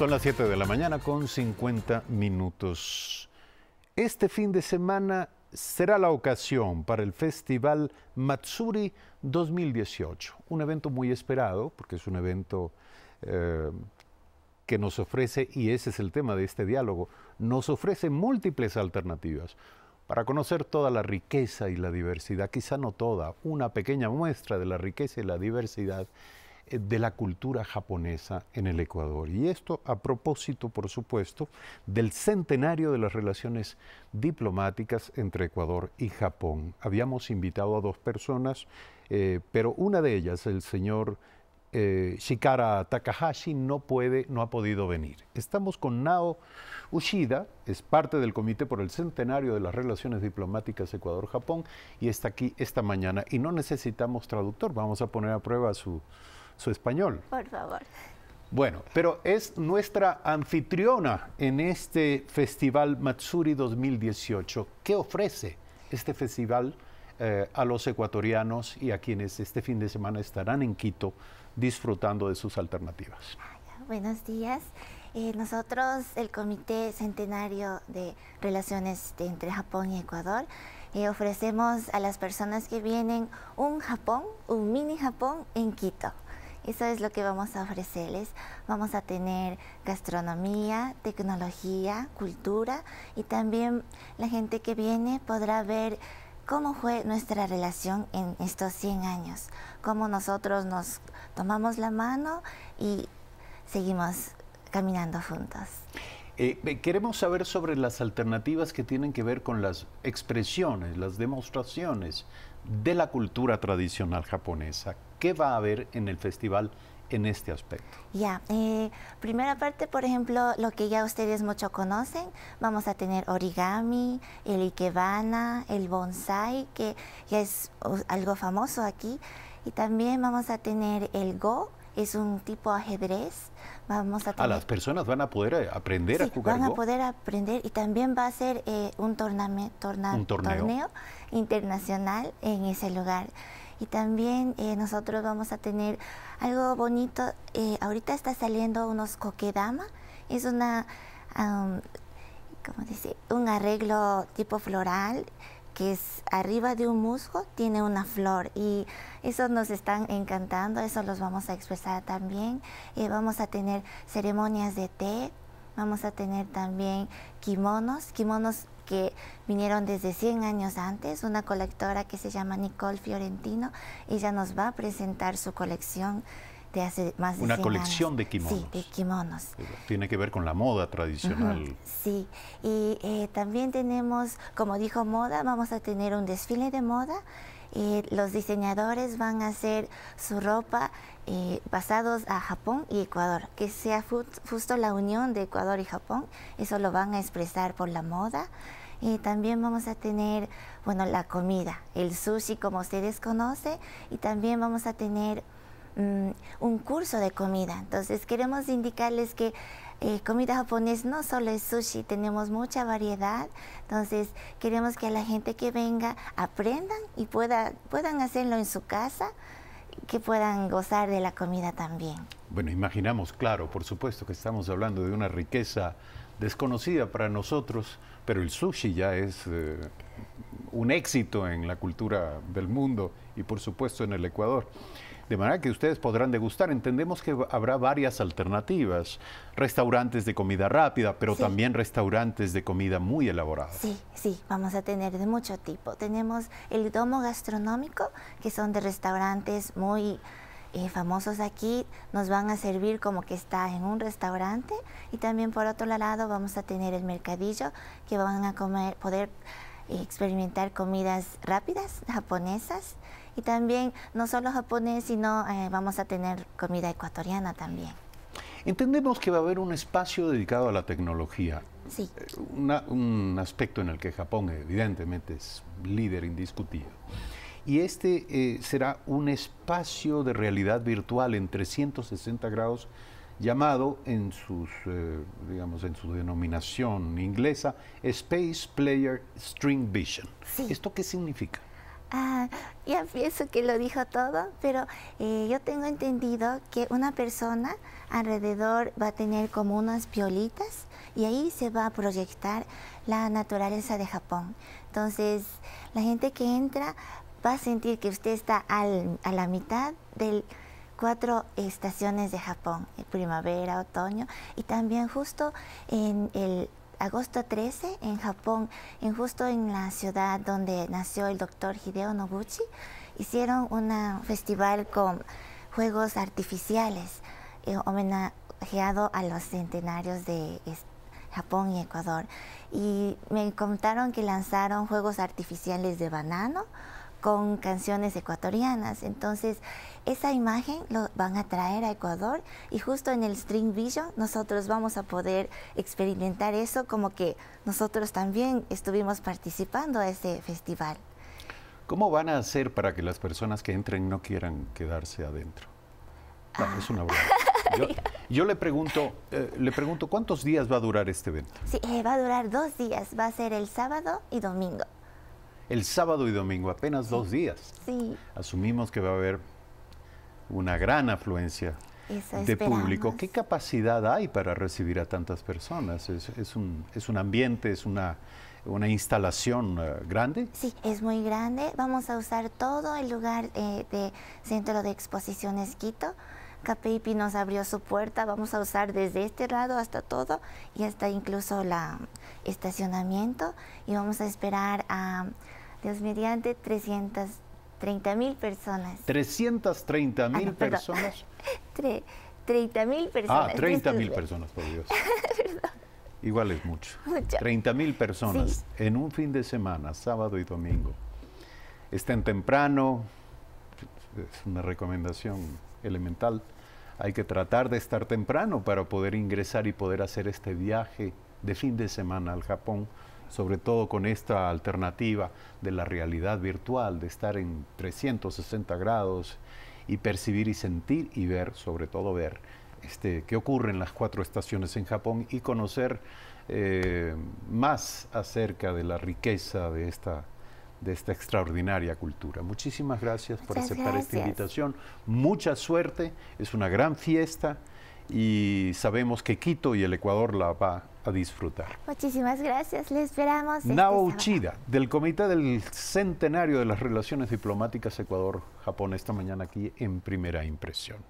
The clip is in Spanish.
Son las 7 de la mañana con 50 minutos. Este fin de semana será la ocasión para el Festival Matsuri 2018, un evento muy esperado, porque es un evento eh, que nos ofrece, y ese es el tema de este diálogo, nos ofrece múltiples alternativas para conocer toda la riqueza y la diversidad, quizá no toda, una pequeña muestra de la riqueza y la diversidad eh, de la cultura japonesa en el Ecuador. Y esto a propósito, por supuesto, del centenario de las relaciones diplomáticas entre Ecuador y Japón. Habíamos invitado a dos personas, eh, pero una de ellas, el señor eh, Shikara Takahashi, no puede, no ha podido venir. Estamos con Nao Ushida, es parte del Comité por el Centenario de las Relaciones Diplomáticas Ecuador-Japón y está aquí esta mañana. Y no necesitamos traductor, vamos a poner a prueba su su español. Por favor. Bueno, pero es nuestra anfitriona en este Festival Matsuri 2018. ¿Qué ofrece este festival eh, a los ecuatorianos y a quienes este fin de semana estarán en Quito disfrutando de sus alternativas? buenos días. Eh, nosotros, el Comité Centenario de Relaciones entre Japón y Ecuador, eh, ofrecemos a las personas que vienen un Japón, un mini Japón en Quito. Eso es lo que vamos a ofrecerles. Vamos a tener gastronomía, tecnología, cultura y también la gente que viene podrá ver cómo fue nuestra relación en estos 100 años, cómo nosotros nos tomamos la mano y seguimos caminando juntos. Eh, queremos saber sobre las alternativas que tienen que ver con las expresiones, las demostraciones de la cultura tradicional japonesa. ¿Qué va a haber en el festival en este aspecto? Ya, eh, primera parte, por ejemplo, lo que ya ustedes mucho conocen, vamos a tener origami, el ikebana, el bonsai, que ya es algo famoso aquí, y también vamos a tener el go, es un tipo ajedrez. Vamos a, a ah, las personas van a poder eh, aprender a jugar. Van a poder aprender y también va a ser eh, un, torneo. torneo internacional en ese lugar y también eh, nosotros vamos a tener algo bonito. Eh, ahorita está saliendo unos coquedama es una, um, ¿cómo dice? Un arreglo tipo floral que es arriba de un musgo, tiene una flor y eso nos están encantando, eso los vamos a expresar también. Eh, vamos a tener ceremonias de té, vamos a tener también kimonos, kimonos que vinieron desde 100 años antes, una colectora que se llama Nicole Fiorentino. Ella nos va a presentar su colección de hace más de Una colección de kimonos. Sí, de kimonos. Tiene que ver con la moda tradicional. Sí, y eh, también tenemos, como dijo Moda, vamos a tener un desfile de moda. Eh, los diseñadores van a hacer su ropa eh, basados a Japón y Ecuador, que sea justo la unión de Ecuador y Japón. Eso lo van a expresar por la moda también vamos a tener, bueno, la comida, el sushi como ustedes conocen, y también vamos a tener mm, un curso de comida. Entonces queremos indicarles que eh, comida japonés no solo es sushi, tenemos mucha variedad. Entonces, queremos que la gente que venga aprendan y pueda, puedan hacerlo en su casa que puedan gozar de la comida también. Bueno, imaginamos, claro, por supuesto que estamos hablando de una riqueza desconocida para nosotros, pero el sushi ya es eh, un éxito en la cultura del mundo y por supuesto en el Ecuador de manera que ustedes podrán degustar. Entendemos que habrá varias alternativas, restaurantes de comida rápida, pero también restaurantes de comida muy elaborada. Sí, sí, vamos a tener de mucho tipo. Tenemos el domo gastronómico, que son de restaurantes muy eh, famosos aquí nos van a servir como que está en un restaurante y también por otro lado vamos a tener el mercadillo que van a comer, poder eh, experimentar comidas rápidas japonesas y también no solo japonés, sino eh, vamos a tener comida ecuatoriana también. Entendemos que va a haber un espacio dedicado a la tecnología. Sí. Eh, un aspecto en el que Japón evidentemente es líder indiscutido. Y este eh, será un espacio de realidad virtual en 360 grados llamado en sus, digamos, en su denominación inglesa Space Player String Vision. ¿Esto qué significa? Ah, ya pienso que lo dijo todo, pero eh, yo tengo entendido que una persona alrededor va a tener como unas violitas y ahí se va a proyectar la naturaleza de Japón. Entonces, la gente que entra va a sentir que usted está a la mitad de cuatro estaciones de Japón, primavera, otoño, y también justo en el agosto 13 en Japón, en justo en la ciudad donde nació el doctor Hideo Noguchi, hicieron un festival con juegos artificiales eh, homenajeado a los centenarios de Japón y Ecuador. Y me contaron que lanzaron juegos artificiales de banano, con canciones ecuatorianas. Entonces, esa imagen lo van a traer a Ecuador y justo en el Stream Vision nosotros vamos a poder experimentar eso como que nosotros también estuvimos participando a ese festival. ¿Cómo van a hacer para que las personas que entren no quieran quedarse adentro? Ah, es una broma. Yo, le pregunto, eh, le pregunto, ¿cuántos días va a durar este evento? Sí, eh, va a durar dos días. Va a ser el sábado y domingo el sábado y domingo, apenas dos días. Sí. Asumimos que va a haber una gran afluencia de público. ¿Qué capacidad hay para recibir a tantas personas? Es, un, ambiente, es una, una instalación eh, grande? Sí, es muy grande. Vamos a usar todo el lugar eh, de Centro de Exposiciones Quito. Capeipi nos abrió su puerta, vamos a usar desde este lado hasta todo y hasta incluso el estacionamiento y vamos a esperar a... Dios mediante 330 mil personas. 330 mil ah, personas. 30 mil ah, personas. Ah, 30 mil personas, por Dios. Igual es mucho. mucho. 30 mil personas en un fin de semana, sábado y domingo. Estén temprano, es una recomendación elemental. Hay que tratar de estar temprano para poder ingresar y poder hacer este viaje de fin de semana al Japón sobre todo con esta alternativa de la realidad virtual, de estar en 360 grados y percibir y sentir y ver, sobre todo ver, este, qué ocurre en las cuatro estaciones en Japón y conocer eh, más acerca de la riqueza de esta, de esta extraordinaria cultura. Muchísimas gracias por aceptar esta invitación. Mucha suerte, es una gran fiesta y sabemos que Quito y el Ecuador la va a disfrutar. Muchísimas gracias, le esperamos. Este Nao Uchida, del Comité del Centenario de las Relaciones Diplomáticas Ecuador-Japón, esta mañana aquí en Primera Impresión.